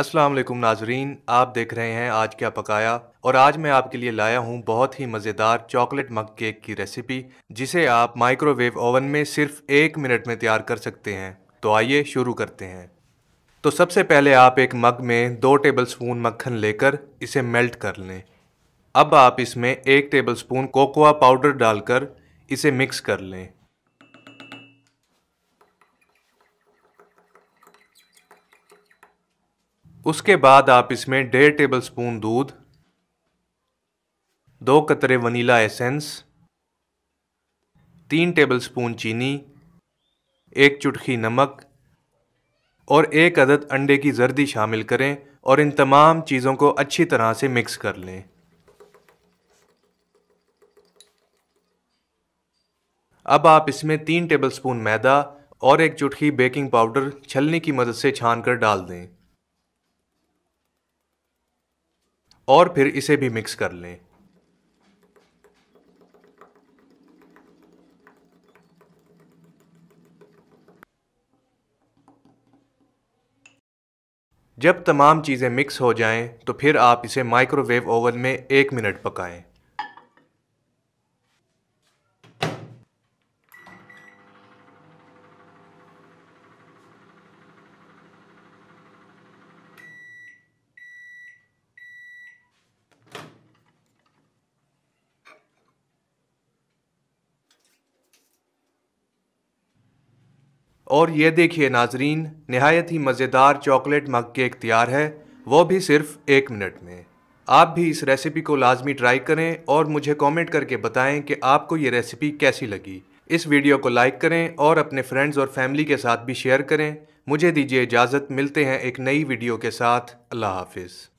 असलम नाजरीन आप देख रहे हैं आज क्या पकाया और आज मैं आपके लिए लाया हूं बहुत ही मज़ेदार चॉकलेट मग केक की रेसिपी जिसे आप माइक्रोवेव ओवन में सिर्फ एक मिनट में तैयार कर सकते हैं तो आइए शुरू करते हैं तो सबसे पहले आप एक मग में दो टेबल स्पून मक्खन लेकर इसे मेल्ट कर लें अब आप इसमें एक टेबल स्पून कोकोआ पाउडर डालकर इसे मिक्स कर लें उसके बाद आप इसमें डेढ़ टेबल स्पून दूध दो कतरे वनीला एसेंस तीन टेबल स्पून चीनी एक चुटकी नमक और एक अदद अंडे की जर्दी शामिल करें और इन तमाम चीज़ों को अच्छी तरह से मिक्स कर लें अब आप इसमें तीन टेबलस्पून मैदा और एक चुटकी बेकिंग पाउडर छलनी की मदद से छान कर डाल दें और फिर इसे भी मिक्स कर लें जब तमाम चीज़ें मिक्स हो जाएं, तो फिर आप इसे माइक्रोवेव ओवन में एक मिनट पकाएं। और ये देखिए नाजरीन नहायत ही मज़ेदार चॉकलेट मग केक तैयार है वो भी सिर्फ एक मिनट में आप भी इस रेसिपी को लाजमी ट्राई करें और मुझे कमेंट करके बताएं कि आपको ये रेसिपी कैसी लगी इस वीडियो को लाइक करें और अपने फ्रेंड्स और फैमिली के साथ भी शेयर करें मुझे दीजिए इजाज़त मिलते हैं एक नई वीडियो के साथ अल्लाह हाफिज़